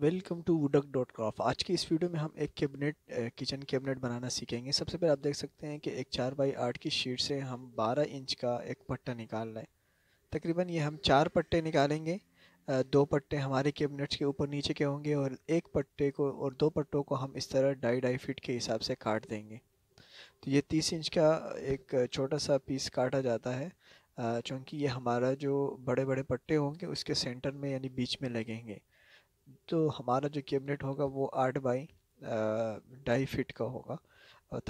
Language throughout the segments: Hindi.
वेलकम टू वुडक डॉट क्रॉफ आज की इस वीडियो में हम एक कैबिनेट किचन कैबिनेट बनाना सीखेंगे सबसे पहले आप देख सकते हैं कि एक चार बाई आठ की शीट से हम बारह इंच का एक पट्टा निकाल रहे हैं तकरीबन ये हम चार पट्टे निकालेंगे दो पट्टे हमारे कैबिनेट्स के ऊपर नीचे के होंगे और एक पट्टे को और दो पट्टों को हम इस तरह ढाई ढाई फिट के हिसाब से काट देंगे तो ये तीस इंच का एक छोटा सा पीस काटा जाता है चूँकि ये हमारा जो बड़े बड़े पट्टे होंगे उसके सेंटर में यानी बीच में लगेंगे तो हमारा जो कैबिनेट होगा वो आठ बाई ढाई फिट का होगा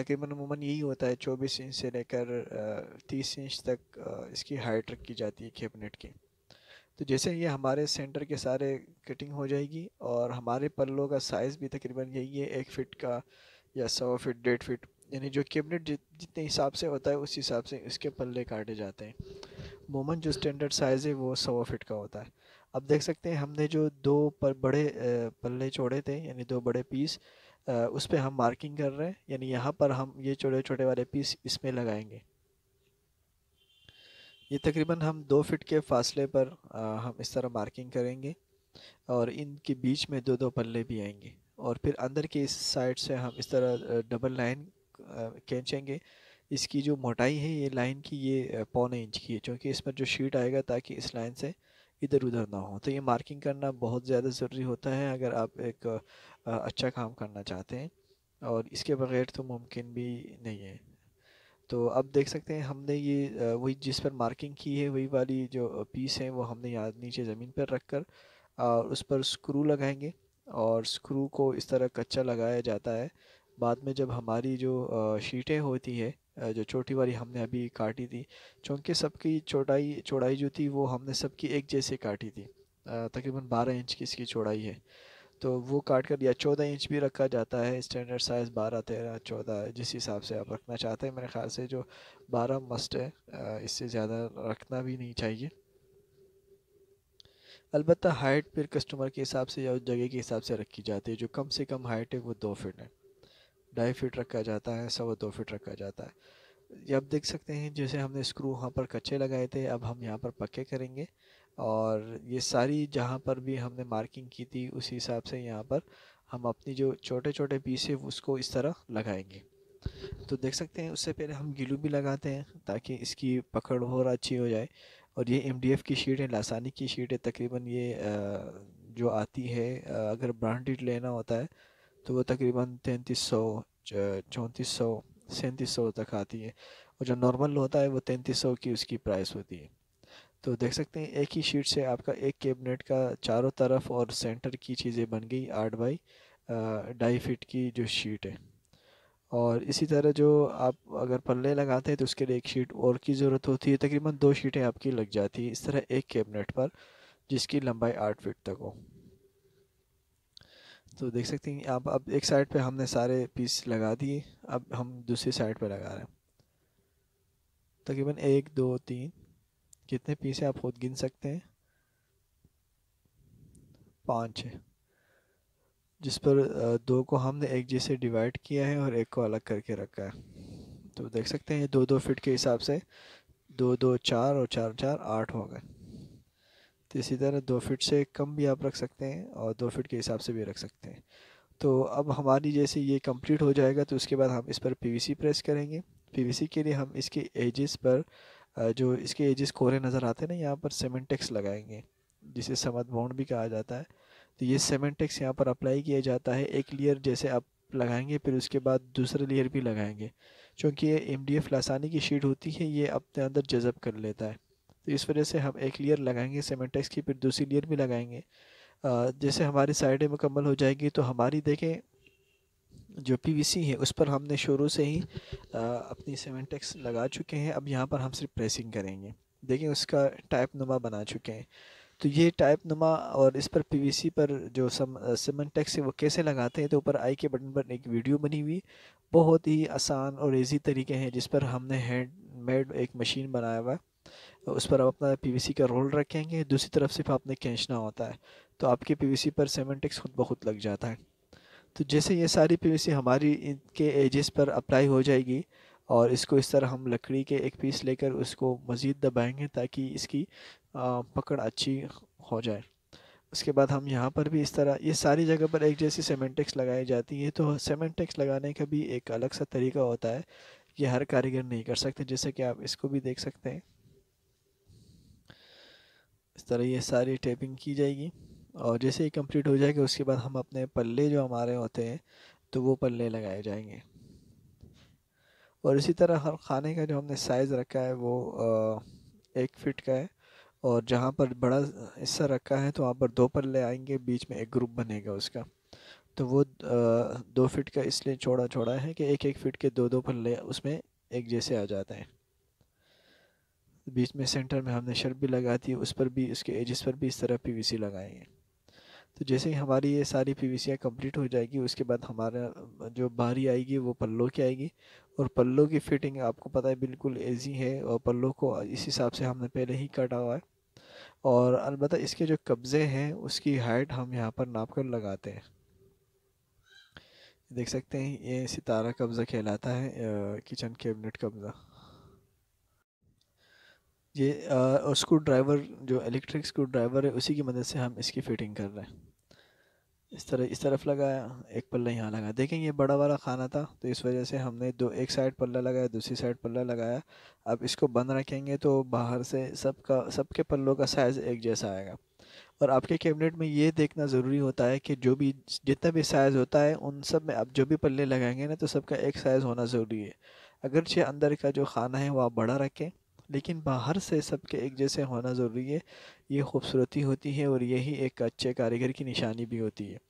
तकरीबन उमूमन यही होता है चौबीस इंच से लेकर तीस इंच तक इसकी हाइट रखी जाती है कैबिनेट की तो जैसे ये हमारे सेंटर के सारे कटिंग हो जाएगी और हमारे पल्लों का साइज़ भी तकरीबन यही है एक फ़िट का या सौ फिट डेढ़ फिट यानी जो कैबिनेट जितने हिसाब से होता है उस हिसाब से इसके पल्ले काटे जाते हैं मोमन जो स्टैंडर्ड साइज़ है वो सौ फिट का होता है अब देख सकते हैं हमने जो दो पर बड़े पल्ले छोड़े थे यानी दो बड़े पीस उस पर हम मार्किंग कर रहे हैं यानी यहाँ पर हम ये छोटे छोटे वाले पीस इसमें लगाएंगे ये तकरीबन हम दो फिट के फासले पर हम इस तरह मार्किंग करेंगे और इनके बीच में दो दो पल्ले भी आएंगे और फिर अंदर के इस साइड से हम इस तरह डबल लाइन खींचेंगे इसकी जो मोटाई है ये लाइन की ये पौने इंच की है क्योंकि इसमें जो शीट आएगा ताकि इस लाइन से इधर उधर ना हो तो ये मार्किंग करना बहुत ज़्यादा ज़रूरी होता है अगर आप एक अच्छा काम करना चाहते हैं और इसके बगैर तो मुमकिन भी नहीं है तो अब देख सकते हैं हमने ये वही जिस पर मार्किंग की है वही वाली जो पीस है वो हमने यहाँ नीचे ज़मीन पर रख कर और उस पर स्क्रू लगाएंगे और स्क्रू को इस तरह कच्चा लगाया जाता है बाद में जब हमारी जो शीटें होती है जो छोटी वाली हमने अभी काटी थी चूँकि सबकी चौड़ाई चौड़ाई जो थी वो हमने सबकी एक जैसे काटी थी तकरीबन बारह इंच की इसकी चौड़ाई है तो वो काट कर या चौदह इंच भी रखा जाता है स्टैंडर्ड साइज़ बारह तेरह चौदह जिस हिसाब से आप रखना चाहते हैं मेरे ख्याल से जो बारह मस्ट है इससे ज़्यादा रखना भी नहीं चाहिए अलबत्त हाइट फिर कस्टमर के हिसाब से या उस जगह के हिसाब से रखी जाती है जो कम से कम हाइट है वो दो फिट है ढाई फिट रखा जाता है सवा दो फिट रखा जाता है अब देख सकते हैं जैसे हमने स्क्रू वहाँ पर कच्चे लगाए थे अब हम यहाँ पर पक्के करेंगे और ये सारी जहाँ पर भी हमने मार्किंग की थी उस हिसाब से यहाँ पर हम अपनी जो छोटे छोटे पीस है उसको इस तरह लगाएंगे तो देख सकते हैं उससे पहले हम गिलू भी लगाते हैं ताकि इसकी पकड़ और अच्छी हो जाए और ये एम की शीट है लासानी की शीट है तकरीबन ये जो आती है अगर ब्रांडेड लेना होता है तो वो तकरीबन तैंतीस सौ चौंतीस सौ सैंतीस सौ तक आती है और जो नॉर्मल होता है वो तैंतीस सौ की उसकी प्राइस होती है तो देख सकते हैं एक ही शीट से आपका एक कैबिनेट का चारों तरफ और सेंटर की चीज़ें बन गई आठ बाई ढाई फिट की जो शीट है और इसी तरह जो आप अगर पल्ले लगाते हैं तो उसके लिए एक शीट और की ज़रूरत होती है तकरीबन दो शीटें आपकी लग जाती है इस तरह एक कैबिनेट पर जिसकी लंबाई आठ फिट तक हो तो देख सकते हैं आप अब एक साइड पे हमने सारे पीस लगा दिए अब हम दूसरी साइड पे लगा रहे हैं तकरीबन एक दो तीन कितने पीस हैं आप खुद गिन सकते हैं पाँच है जिस पर दो को हमने एक जैसे डिवाइड किया है और एक को अलग करके रखा है तो देख सकते हैं दो दो फिट के हिसाब से दो दो चार और चार चार आठ हो गए तो इसी तरह दो फिट से कम भी आप रख सकते हैं और दो फिट के हिसाब से भी रख सकते हैं तो अब हमारी जैसे ये कंप्लीट हो जाएगा तो उसके बाद हम इस पर पीवीसी प्रेस करेंगे पीवीसी के लिए हम इसके एजेस पर जो इसके एजेस कोरे नज़र आते हैं ना यहाँ पर सीमेंटेक्स लगाएंगे जिसे समद बॉन्ड भी कहा जाता है तो ये सीमेंटेक्स यहाँ पर अप्लाई किया जाता है एक लेयर जैसे आप लगाएंगे फिर उसके बाद दूसरे लेयर भी लगाएंगे क्योंकि ये एम डी एफ लासानी की शीट होती है ये अपने अंदर जज़ब कर लेता है तो इस वजह से हम एक लेयर लगाएंगे सीमेंटेक्स की फिर दूसरी लेयर भी लगाएंगे जैसे हमारी साइडें मुकम्मल हो जाएगी तो हमारी देखें जो पीवीसी है उस पर हमने शुरू से ही अपनी सीमेंटेक्स लगा चुके हैं अब यहाँ पर हम सिर्फ प्रेसिंग करेंगे देखें उसका टाइप नुमा बना चुके हैं तो ये टाइप नुमा और इस पर पीवीसी पर जो सीमेंटेक्स है वो कैसे लगाते हैं तो ऊपर आई के बटन पर एक वीडियो बनी हुई बहुत ही आसान और ईजी तरीके हैं जिस पर हमने हैंड मेड एक मशीन बनाया हुआ है उस पर आप अपना पीवीसी का रोल रखेंगे दूसरी तरफ सिर्फ आपने खींचना होता है तो आपके पीवीसी पर सेमेंटिक्स खुद ब खुद लग जाता है तो जैसे ये सारी पीवीसी हमारी इनके एजेस पर अप्लाई हो जाएगी और इसको इस तरह हम लकड़ी के एक पीस लेकर उसको मज़ीद दबाएंगे ताकि इसकी पकड़ अच्छी हो जाए उसके बाद हम यहाँ पर भी इस तरह ये सारी जगह पर एक जैसी सीमेंटिक्स लगाई जाती है तो सीमेंटिक्स लगाने का भी एक अलग सा तरीका होता है ये हर कारीगर नहीं कर सकते जैसे कि आप इसको भी देख सकते हैं इस तरह ये सारी टेपिंग की जाएगी और जैसे ही कंप्लीट हो जाएगा उसके बाद हम अपने पल्ले जो हमारे होते हैं तो वो पल्ले लगाए जाएंगे और इसी तरह हर खाने का जो हमने साइज़ रखा है वो एक फिट का है और जहाँ पर बड़ा हिस्सा रखा है तो वहाँ पर दो पल्ले आएंगे बीच में एक ग्रुप बनेगा उसका तो वो दो फिट का इसलिए छोड़ा छोड़ा है कि एक एक फिट के दो दो पल्ले उसमें एक जैसे आ जाते हैं बीच में सेंटर में हमने शर्ट भी लगा दी उस पर भी उसके एजिस पर भी इस तरह पीवीसी लगाएंगे तो जैसे ही हमारी ये सारी पीवीसियाँ कंप्लीट हो जाएगी उसके बाद हमारा जो बाहरी आएगी वो पल्लों की आएगी और पल्लों की फिटिंग आपको पता है बिल्कुल ईजी है और पल्लों को इस हिसाब से हमने पहले ही काटा हुआ है और अलबत्त इसके जो कब्ज़े हैं उसकी हाइट हम यहाँ पर नाप कर लगाते हैं देख सकते हैं ये सितारा कब्ज़ा कहलाता है किचन कैबिनेट कब्ज़ा ये स्क्रू ड्राइवर जो इलेक्ट्रिक स्क्रू ड्राइवर है उसी की मदद से हम इसकी फ़िटिंग कर रहे हैं इस तरह इस तरफ लगाया एक पल्ला यहाँ लगाया देखें ये बड़ा वाला खाना था तो इस वजह से हमने दो एक साइड पल्ला लगाया दूसरी साइड पल्ला लगाया अब इसको बंद रखेंगे तो बाहर से सबका सबके पल्लों का साइज़ एक जैसा आएगा और आपके कैबिनेट में ये देखना ज़रूरी होता है कि जो भी जितना भी साइज़ होता है उन सब में आप जो भी पल्ले लगाएंगे ना तो सबका एक साइज़ होना ज़रूरी है अगरचे अंदर का जो खाना है वो आप बड़ा रखें लेकिन बाहर से सबके एक जैसे होना ज़रूरी है ये खूबसूरती होती है और यही एक अच्छे कारीगर की निशानी भी होती है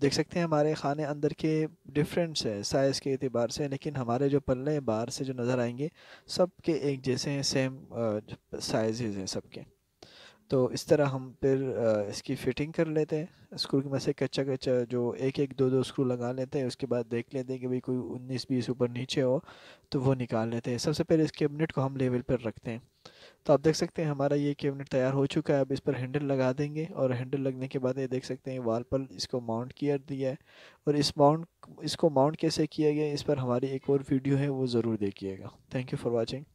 देख सकते हैं हमारे खाने अंदर के डिफरेंट्स है साइज़ के अतबार से लेकिन हमारे जो पल्ले बाहर से जो नज़र आएंगे सब के एक जैसे हैं सेम साइज़ हैं सबके तो इस तरह हम फिर इसकी फ़िटिंग कर लेते हैं स्क्रू की मैसे से कच्चा कच्चा जो एक एक दो दो स्क्रू लगा लेते हैं उसके बाद देख लेते हैं कि भाई कोई उन्नीस बीस ऊपर नीचे हो तो वो निकाल लेते हैं सबसे पहले इस कैबिनेट को हम लेवल पर रखते हैं तो आप देख सकते हैं हमारा ये कैबिनेट तैयार हो चुका है अब इस पर हैंडल लगा देंगे और हैंडल लगने के बाद ये देख सकते हैं वाल पर इसको माउंट किया दिया है और इस माउंट इसको माउंट कैसे किया गया इस पर हमारी एक और वीडियो है वो ज़रूर देखिएगा थैंक यू फॉर वॉचिंग